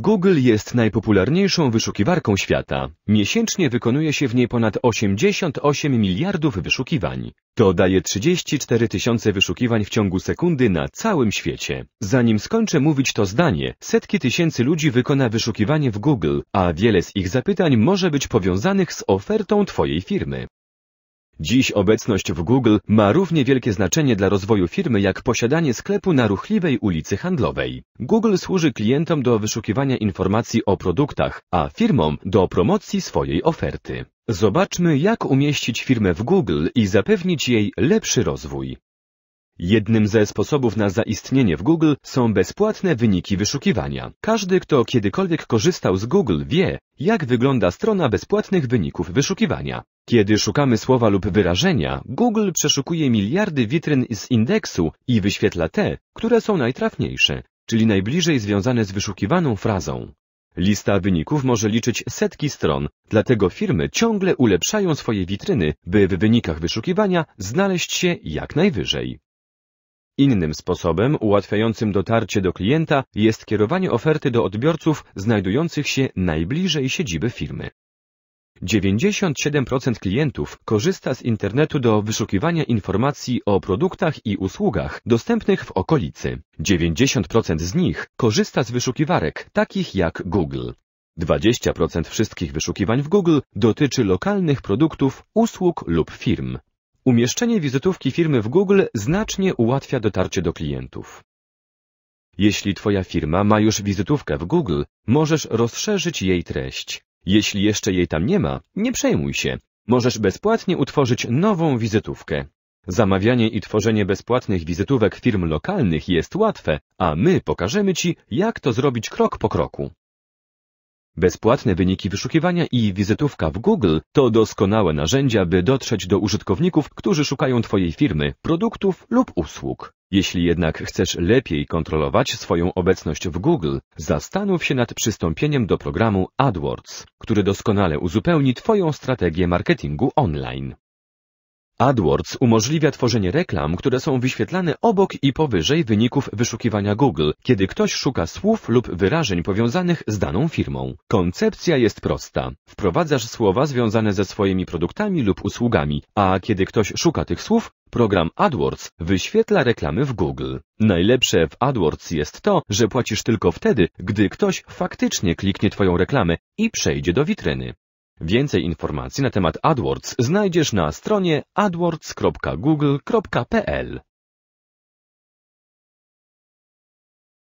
Google jest najpopularniejszą wyszukiwarką świata. Miesięcznie wykonuje się w niej ponad 88 miliardów wyszukiwań. To daje 34 tysiące wyszukiwań w ciągu sekundy na całym świecie. Zanim skończę mówić to zdanie, setki tysięcy ludzi wykona wyszukiwanie w Google, a wiele z ich zapytań może być powiązanych z ofertą Twojej firmy. Dziś obecność w Google ma równie wielkie znaczenie dla rozwoju firmy jak posiadanie sklepu na ruchliwej ulicy handlowej. Google służy klientom do wyszukiwania informacji o produktach, a firmom do promocji swojej oferty. Zobaczmy, jak umieścić firmę w Google i zapewnić jej lepszy rozwój. Jednym ze sposobów na zaistnienie w Google są bezpłatne wyniki wyszukiwania. Każdy, kto kiedykolwiek korzystał z Google wie, jak wygląda strona bezpłatnych wyników wyszukiwania. Kiedy szukamy słowa lub wyrażenia, Google przeszukuje miliardy witryn z indeksu i wyświetla te, które są najtrafniejsze, czyli najbliżej związane z wyszukiwaną frazą. Lista wyników może liczyć setki stron, dlatego firmy ciągle ulepszają swoje witryny, by w wynikach wyszukiwania znaleźć się jak najwyżej. Innym sposobem ułatwiającym dotarcie do klienta jest kierowanie oferty do odbiorców znajdujących się najbliżej siedziby firmy. 97% klientów korzysta z internetu do wyszukiwania informacji o produktach i usługach dostępnych w okolicy. 90% z nich korzysta z wyszukiwarek takich jak Google. 20% wszystkich wyszukiwań w Google dotyczy lokalnych produktów, usług lub firm. Umieszczenie wizytówki firmy w Google znacznie ułatwia dotarcie do klientów. Jeśli Twoja firma ma już wizytówkę w Google, możesz rozszerzyć jej treść. Jeśli jeszcze jej tam nie ma, nie przejmuj się. Możesz bezpłatnie utworzyć nową wizytówkę. Zamawianie i tworzenie bezpłatnych wizytówek firm lokalnych jest łatwe, a my pokażemy Ci, jak to zrobić krok po kroku. Bezpłatne wyniki wyszukiwania i wizytówka w Google to doskonałe narzędzia, by dotrzeć do użytkowników, którzy szukają Twojej firmy, produktów lub usług. Jeśli jednak chcesz lepiej kontrolować swoją obecność w Google, zastanów się nad przystąpieniem do programu AdWords, który doskonale uzupełni Twoją strategię marketingu online. AdWords umożliwia tworzenie reklam, które są wyświetlane obok i powyżej wyników wyszukiwania Google, kiedy ktoś szuka słów lub wyrażeń powiązanych z daną firmą. Koncepcja jest prosta. Wprowadzasz słowa związane ze swoimi produktami lub usługami, a kiedy ktoś szuka tych słów, Program AdWords wyświetla reklamy w Google. Najlepsze w AdWords jest to, że płacisz tylko wtedy, gdy ktoś faktycznie kliknie Twoją reklamę i przejdzie do witryny. Więcej informacji na temat AdWords znajdziesz na stronie adwords.google.pl.